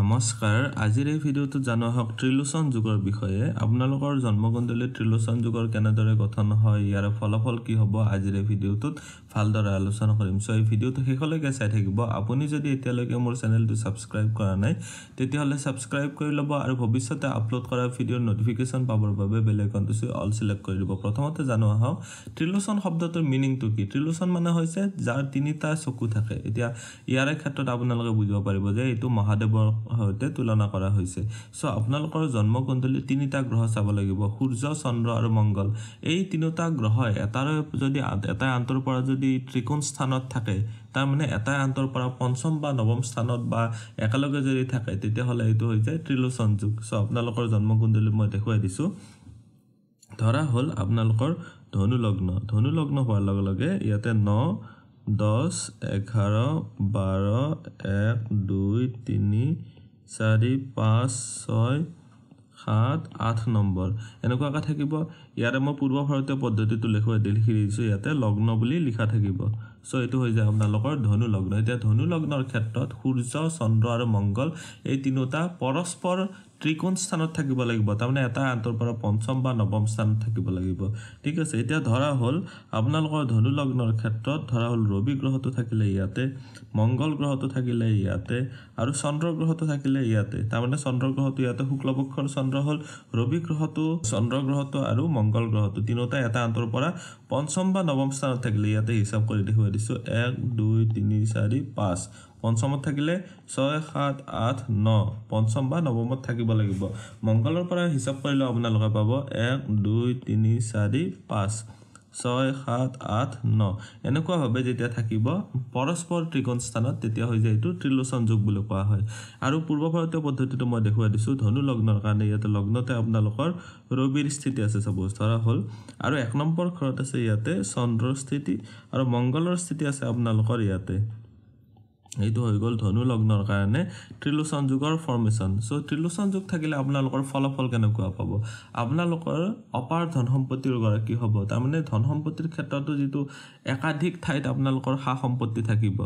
নমস্কাৰ আজিৰ এই ভিডিঅ'টোত জানো হওক ত্ৰিলোচন যুগৰ বিষয়ে আপোনালোকৰ জন্মকুণ্ডলী ত্ৰিলোচন যুগৰ কেনেদৰে গঠন হয় ইয়াৰ ফলাফল কি হ'ব আজিৰ এই ভিডিঅ'টোত ভালদৰে আলোচনা কৰিম চ' এই ভিডিঅ'টো শেষলৈকে চাই থাকিব আপুনি যদি এতিয়ালৈকে মোৰ চেনেলটো ছাবস্ক্ৰাইব কৰা নাই তেতিয়াহ'লে ছাবস্ক্ৰাইব কৰি ল'ব আৰু ভৱিষ্যতে আপলোড কৰা ভিডিঅ'ৰ ন'টিফিকেশ্যন পাবৰ বাবে বেলেগনটো চি অল ছিলেক্ট কৰি দিব প্ৰথমতে জানো আহক ত্ৰিলোচন শব্দটোৰ মিনিংটো কি ত্ৰিলোচন মানে হৈছে যাৰ তিনিটা চকু থাকে এতিয়া ইয়াৰে ক্ষেত্ৰত আপোনালোকে বুজিব পাৰিব যে এইটো মহাদেৱৰ সৈতে তুলনা কৰা হৈছে চ' আপোনালোকৰ জন্মকুণ্ডলীত তিনিটা গ্ৰহ চাব লাগিব সূৰ্য চন্দ্ৰ আৰু মংগল এই তিনিটা গ্ৰহই এটাৰে যদি এটাই আনটোৰ পৰা যদি ত্ৰিকোণ স্থানত থাকে তাৰমানে এটাই আনটোৰ পৰা পঞ্চম বা নৱম স্থানত বা একেলগে যদি থাকে তেতিয়াহ'লে এইটো হৈ যায় ত্ৰিলোচন যুগ চ' আপোনালোকৰ জন্মকুণ্ডলী মই দেখুৱাই দিছোঁ ধৰা হ'ল আপোনালোকৰ ধনুলগ্ন ধনুলগ্ন হোৱাৰ লগে লগে ইয়াতে ন দহ এঘাৰ বাৰ এক দুই দুই তিনি চাৰি পাঁচ ছয় সাত আঠ নম্বৰ এনেকুৱাকৈ থাকিব ইয়াতে মই পূৰ্ব ভাৰতীয় পদ্ধতিটো লিখোঁ লিখি দিছোঁ ইয়াতে লগ্ন বুলি লিখা থাকিব চ' এইটো হৈ যায় আপোনালোকৰ ধনু লগ্ন এতিয়া ধনু লগ্নৰ ক্ষেত্ৰত সূৰ্য চন্দ্ৰ আৰু মংগল এই তিনিওটা পৰস্পৰ ত্ৰিকোণ স্থানত থাকিব লাগিব তাৰমানে এটা আনটোৰ পৰা পঞ্চম বা নৱম স্থানত থাকিব লাগিব ঠিক আছে এতিয়া ধৰা হ'ল আপোনালোকৰ ধনু লগ্নৰ ক্ষেত্ৰত ধৰা হ'ল ৰবি গ্ৰহটো থাকিলে ইয়াতে মংগল গ্ৰহটো থাকিলে ইয়াতে আৰু চন্দ্ৰ গ্ৰহটো থাকিলে ইয়াতে তাৰমানে চন্দ্ৰ গ্ৰহটো ইয়াতে শুক্লপক্ষৰ চন্দ্ৰ হ'ল ৰবি গ্ৰহটো চন্দ্ৰ গ্ৰহটো আৰু মংগল গ্ৰহটো তিনিওটা এটা আনটোৰ পৰা পঞ্চম বা নৱম স্থানত থাকিলে ইয়াতে হিচাপ কৰি দেখুৱাই দিছোঁ এক দুই তিনি চাৰি পাঁচ পঞ্চমত থাকিলে ছয় সাত আঠ ন পঞ্চম বা নৱমত থাকিব লাগিব মংগলৰ পৰা হিচাপ কৰিলেও আপোনালোকে পাব এক দুই তিনি চাৰি পাঁচ ছয় সাত আঠ ন এনেকুৱাভাৱে যেতিয়া থাকিব পৰস্পৰ ত্ৰিকোণ স্থানত তেতিয়া হৈ যায় এইটো ত্ৰিলোচন যোগ বুলি কোৱা হয় আৰু পূৰ্ব ভাৰতীয় পদ্ধতিটো মই দেখুৱাই দিছোঁ ধনু লগ্নৰ কাৰণে ইয়াতে লগ্নতে আপোনালোকৰ ৰবিৰ স্থিতি আছে চাপ'জ ধৰা হ'ল আৰু এক নম্বৰ ঘৰত আছে ইয়াতে চন্দ্ৰৰ স্থিতি আৰু মংগলৰ স্থিতি আছে আপোনালোকৰ ইয়াতে এইটো হৈ গ'ল ধনু লগ্নৰ কাৰণে ত্ৰিলোচন যুগৰ ফৰ্মেশ্যন চ' ত্ৰিলোচন যুগ থাকিলে আপোনালোকৰ ফলাফল কেনেকুৱা পাব আপোনালোকৰ অপাৰ ধন সম্পত্তিৰ গৰাকী হ'ব তাৰমানে ধন সম্পত্তিৰ ক্ষেত্ৰতো যিটো একাধিক ঠাইত আপোনালোকৰ সা সম্পত্তি থাকিব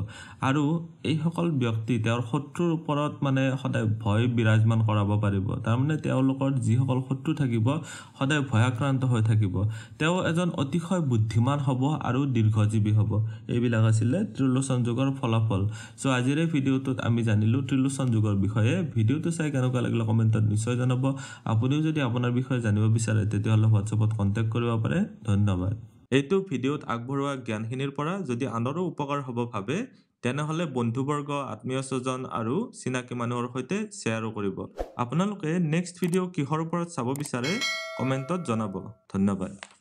আৰু এইসকল ব্যক্তি তেওঁৰ শত্ৰুৰ ওপৰত মানে সদায় ভয় বিৰাজমান কৰাব পাৰিব তাৰমানে তেওঁলোকৰ যিসকল শত্ৰু থাকিব সদায় ভয়াক্ৰান্ত হৈ থাকিব তেওঁ এজন অতিশয় বুদ্ধিমান হ'ব আৰু দীৰ্ঘজীৱী হ'ব এইবিলাক আছিলে ত্ৰিলোচন যুগৰ ফলাফল চ' আজিৰে ভিডিঅ'টোত আমি জানিলোঁ ত্ৰিলোচন যুগৰ বিষয়ে ভিডিঅ'টো চাই কেনেকুৱা লাগিলে কমেণ্টত নিশ্চয় জনাব আপুনিও যদি আপোনাৰ বিষয়ে জানিব বিচাৰে তেতিয়াহ'লে হোৱাটছএপত কণ্টেক্ট কৰিব পাৰে ধন্যবাদ এইটো ভিডিঅ'ত আগবঢ়োৱা জ্ঞানখিনিৰ পৰা যদি আনৰো উপকাৰ হ'ব ভাবে তেনেহ'লে বন্ধুবৰ্গ আত্মীয় স্বজন আৰু চিনাকি মানুহৰ সৈতে শ্বেয়াৰো কৰিব আপোনালোকে নেক্সট ভিডিঅ' কিহৰ ওপৰত চাব বিচাৰে কমেণ্টত জনাব ধন্যবাদ